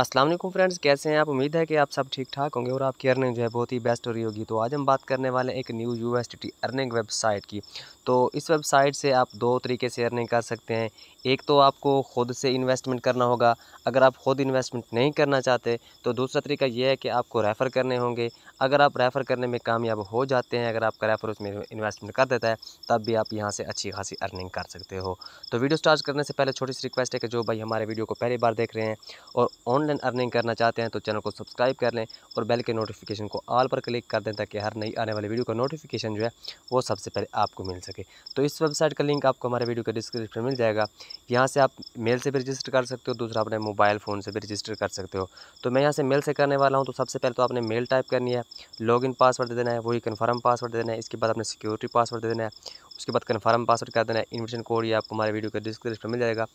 अस्सलाम वालेकुम फ्रेंड्स कैसे हैं आप उम्मीद है कि आप सब ठीक ठाक होंगे और आपकी अर्निंग जो है बहुत ही बेस्ट हो रही होगी तो आज हम बात करने वाले हैं एक न्यू यूएसटी अर्निंग वेबसाइट की तो इस वेबसाइट से आप दो तरीके से अर्निंग कर सकते हैं एक तो आपको ख़ुद से इन्वेस्टमेंट करना होगा अगर आप ख़ुद इन्वेस्टमेंट नहीं करना चाहते तो दूसरा तरीका यह है कि आपको रेफ़र करने होंगे अगर आप रेफ़र करने में कामयाब हो जाते हैं अगर आपका रेफ़र उसमें इन्वेस्टमेंट कर देता है तब भी आप यहाँ से अच्छी खासी अर्निंग कर सकते हो तो वीडियो स्टार्ट करने से पहले छोटी सी रिक्वेस्ट है कि जो भाई हमारे वीडियो को पहली बार देख रहे हैं और ऑनलाइन अर्निंग करना चाहते हैं तो चैनल को सब्सक्राइब कर लें और बेल के नोटिफिकेशन को ऑल पर क्लिक कर दें ताकि हर नई आने वाली वीडियो का नोटिफिकेशन जो है वो सबसे पहले आपको मिल सके सके तो इस वेबसाइट का लिंक आपको हमारे वीडियो के डिस्क्रिप्शन में मिल जाएगा यहाँ से आप मेल से भी रजिस्टर कर सकते हो दूसरा अपने मोबाइल फ़ोन से भी रजिस्टर कर सकते हो तो मैं यहाँ से मेल से करने वाला हूँ तो सबसे पहले तो आपने मेल टाइप करनी है लॉग पासवर्ड दे देना है वही कन्फर्म पासवर्ड दे देना है इसके बाद अपने सिक्योरिटी पासवर्ड दे देना है उसके बाद कन्फर्म पासवर्ड क्या देना है इन्विटेशन कोड या आपको हमारे वीडियो के डिस्क्रिप्शन में मिल जाएगा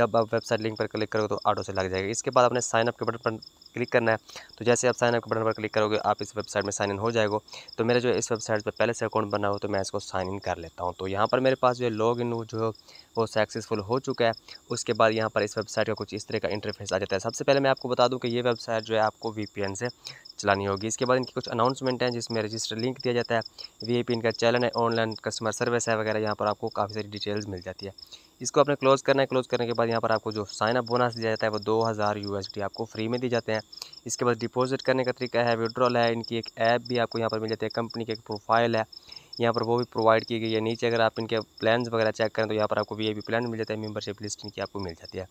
जब आप वेबसाइट लिंक पर क्लिक करोगे तो ऑटो से लग जाएगा इसके बाद आपने साइन अप के बटन पर क्लिक करना है तो जैसे आप साइन अप के बटन पर क्लिक करोगे आप इस वेबसाइट में साइन इन हो जाएगा तो मेरे जो इस वेबसाइट पर पहले से अकाउंट बना हो तो मैं इसको साइन इन कर लेता हूँ तो यहाँ पर मेरे पास जो है लॉग इन जो वो सक्सेसफुल हो चुका है उसके बाद यहाँ पर इस वेबसाइट का कुछ इस तरह का इंटरफेस आ जाता है सबसे पहले मैं आपको बता दूँ कि ये वेबसाइट जो है आपको वी से चलानी होगी इसके बाद इनकी कुछ अनाउंसमेंट हैं जिसमें रजिस्टर लिंक दिया जाता है वी इनका चैनल है ऑनलाइन कस्टमर सर्विस है वगैरह यहाँ पर आपको काफ़ी सारी डिटेल्स मिल जाती है इसको आपने क्लोज़ करना है क्लोज़ करने के बाद यहाँ पर आपको जो साइन अप बोनस दिया जाता है वो दो हज़ार डी आपको फ्री में दिए जाते हैं इसके बाद डिपॉजिट करने का तरीका है विड्रॉल है इनकी एक ऐप भी आपको यहाँ पर मिल जाती है कंपनी की एक प्रोफाइल है यहाँ पर वो भी प्रोवाइड की गई है नीचे अगर आप इनके प्लान्स वगैरह चेक करें तो यहाँ पर आपको वी प्लान मिल जाता है मेम्बरशिप लिस्ट इनकी आपको मिल जाती है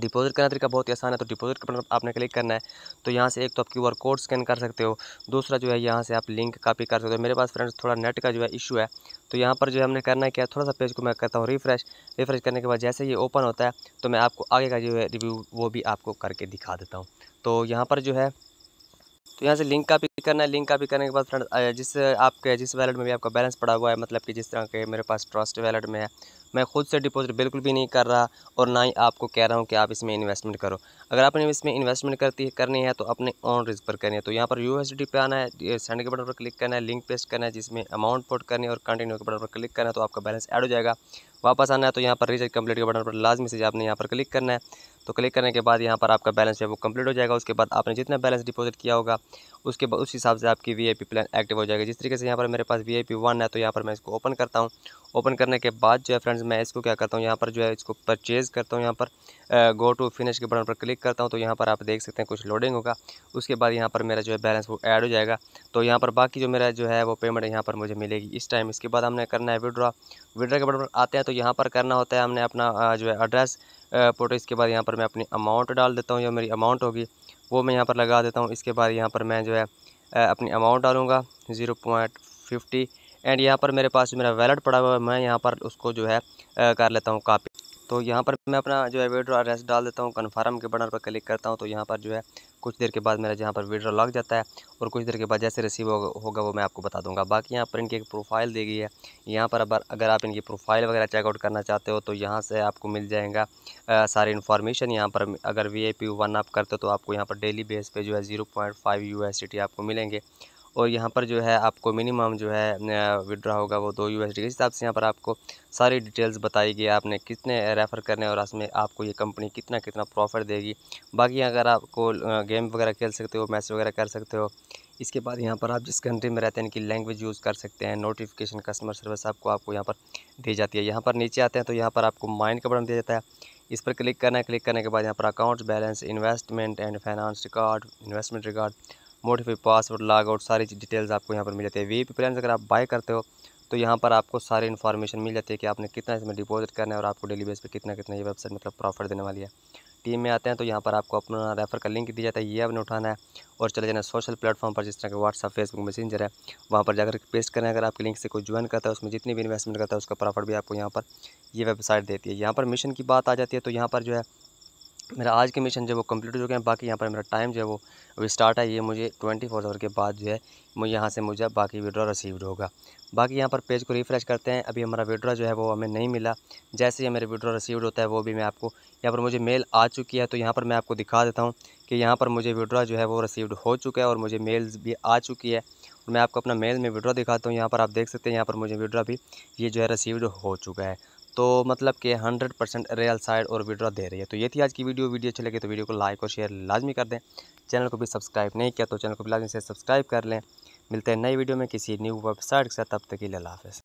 डिपॉजिट करना तरीका बहुत ही आसान है तो डिपॉजिट का बटन आपने क्लिक करना है तो यहाँ से एक तो आप क्यू आर कोड स्कैन कर सकते हो दूसरा जो है यहाँ से आप लिंक कॉपी कर सकते हो मेरे पास फ्रेंड्स थोड़ा नेट का जो है इशू है तो यहाँ पर जो है हमने करना है क्या थोड़ा सा पेज को मैं करता हूँ रिफ्रेश रिफ्रेश करने के बाद जैसे ये ओपन होता है तो मैं आपको आगे का जो है रिव्यू वो भी आपको करके दिखा देता हूँ तो यहाँ पर जो है तो यहाँ से लिंक कापी करना है लिंक कापी करने के बाद फ्रेंड जिस आपके जिस वैलेट में भी आपका बैलेंस पड़ा हुआ है मतलब कि जिस तरह के मेरे पास ट्रस्ट वैलेट में है मैं खुद से डिपॉजिट बिल्कुल भी नहीं कर रहा और ना ही आपको कह रहा हूँ कि आप इसमें इन्वेस्टमेंट करो अगर आपने इसमें इन्वेस्टमेंट करती है करनी है तो अपने ऑन रिस्क पर करनी है तो यहाँ पर यू पे आना है सेंड के बटन पर क्लिक करना है लिंक पेस्ट करना है जिसमें अमाउंट पोट करनी है और कंटिन्यू के बटन पर क्लिक करना है तो आपका बैलेंस ऐड हो जाएगा वापस आना है तो यहाँ पर रिचार्ज कंप्लीट के बटन पर लाजमी से आपने यहाँ पर क्लिक करना है तो क्लिक करने के बाद यहाँ पर आपका बैलेंस है वो कंप्लीट हो जाएगा उसके बाद आपने जितना बैलेंस डिपोजिट किया होगा उसके बाद उस हिसाब से आपकी वीआईपी प्लान एक्टिव हो जाएगा जिस तरीके से यहाँ पर मेरे पास वी वन है तो यहाँ पर मैं इसको ओपन करता हूँ ओपन करने के बाद जो है फ्रेंड्स मैं इसको क्या करता हूँ यहाँ पर जो है इसको परचेज़ करता हूँ यहाँ पर गो टू फिनिश के बटन पर क्लिक करता हूँ तो यहाँ पर आप देख सकते हैं कुछ लोडिंग होगा उसके बाद यहाँ पर मेरा जो है बैलेंस वो ऐड हो जाएगा तो यहाँ पर बाकी जो मेरा जो है वो पेमेंट यहाँ पर मुझे मिलेगी इस टाइम इसके बाद हमने करना है विड्रॉ विड्रॉ के बटन पर आते हैं तो तो यहाँ पर करना होता है हमने अपना जो है एड्रेस फोटो इसके बाद यहाँ पर मैं अपनी अमाउंट डाल देता हूँ जो मेरी अमाउंट होगी वो मैं यहाँ पर लगा देता हूँ इसके बाद यहाँ पर मैं जो है अपनी अमाउंट डालूँगा ज़ीरो पॉइंट फिफ्टी एंड यहाँ पर मेरे पास मेरा वैलेट पड़ा हुआ है मैं यहाँ पर उसको जो है कर लेता हूँ कापी तो यहाँ पर मैं अपना जो है विड्रो एड्रेस डाल देता हूँ कन्फर्म के बटन पर क्लिक करता हूँ तो यहाँ पर जो है कुछ देर के बाद मेरा जहाँ पर विड्रो लग जाता है और कुछ देर के बाद जैसे रिसीव होगा वो मैं आपको बता दूंगा बाकी यहाँ पर इनकी एक प्रोफाइल दी गई है यहाँ पर अब अगर आप इनकी प्रोफाइल वगैरह चेकआउट करना चाहते हो तो यहाँ से आपको मिल जाएगा सारी इन्फॉर्मेशन यहाँ पर अगर वी आई पी वन आप करते हो तो आपको यहाँ पर डेली बेस पर जो है zero point five U S T आपको मिलेंगे और यहाँ पर जो है आपको मिनिमम जो है विड्रा होगा वो दो यू के हिसाब से यहाँ पर आपको सारी डिटेल्स बताई गई आपने कितने रेफ़र करने और इसमें आपको ये कंपनी कितना कितना प्रॉफिट देगी बाकी अगर आपको गेम वगैरह खेल सकते हो मैच वगैरह कर सकते हो इसके बाद यहाँ पर आप जिस कंट्री में रहते हैं इनकी लैंग्वेज यूज़ कर सकते हैं नोटिफिकेशन कस्टमर सर्विस आपको आपको यहाँ पर दी जाती है यहाँ पर नीचे आते हैं तो यहाँ पर आपको माइंड का बटन दिया जाता है इस पर क्लिक करना है क्लिक करने के बाद यहाँ पर account balance investment and finance record investment record modify password out सारी डिटेल्स आपको यहाँ पर मिल जाती है वी प्लान अगर आप बाय करते हो तो यहाँ पर आपको सारी इन्फॉर्मेशन मिल जाती है कि आपने कितना इसमें डिपॉजिट करना है और आपको डेली बेस पर कितना कितना ये वेबसाइट मतलब प्रॉफिट देने वाली है टीम में आते हैं तो यहाँ पर आपको अपना रेफर का लिंक दिया जाता है ये आपने उठाना है और चले जाना सोशल प्लेटफॉर्म पर जिस तरह के व्हाट्सअप फेसबुक मैसेंजर है वहाँ पर जाकर पेस्ट करें अगर आपके लिंक से कोई ज्वाइन करता है उसमें जितनी भी इन्वेस्टमेंट करता है उसका प्रॉफिट भी आपको यहाँ पर ये यह वेबसाइट देती है यहाँ पर मिशन की बात आ जाती है तो यहाँ पर जो है मेरा आज के मिशन जो वो कम्प्लीट हो चुके हैं बाकी यहाँ पर मेरा टाइम जो है वो अभी स्टार्ट है ये मुझे ट्वेंटी फोर आवर के बाद जो है मुझे यहाँ से मुझे बाकी विड्रॉ रिसीव्ड होगा बाकी यहाँ पर पेज को रिफ़्रेश करते हैं अभी हमारा विड्रॉ जो है वो हमें नहीं मिला जैसे ही मेरे विड्रॉ रिसीव्ड होता है वो भी मैं आपको यहाँ पर मुझे मेल आ चुकी है तो यहाँ पर मैं आपको दिखा देता हूँ कि यहाँ पर मुझे विड्रॉ जो है वो रिसीव्ड हो चुका है और मुझे मेल भी आ चुकी है मैं आपको अपना मेल में विड्रॉ दिखाता हूँ यहाँ पर आप देख सकते हैं यहाँ पर मुझे विड्रॉ भी ये जो है रिसीव्ड हो चुका है तो मतलब कि 100 परसेंट रियल साइड और विड्रॉ दे रही है तो ये थी आज की वीडियो वीडियो अच्छी लगी तो वीडियो को लाइक और शेयर लाजमी कर दें चैनल को भी सब्सक्राइब नहीं किया तो चैनल को भी लाजमी से सब्सक्राइब कर लें मिलते हैं नई वीडियो में किसी न्यू वेबसाइट के साथ तब तक के लिए हाफ़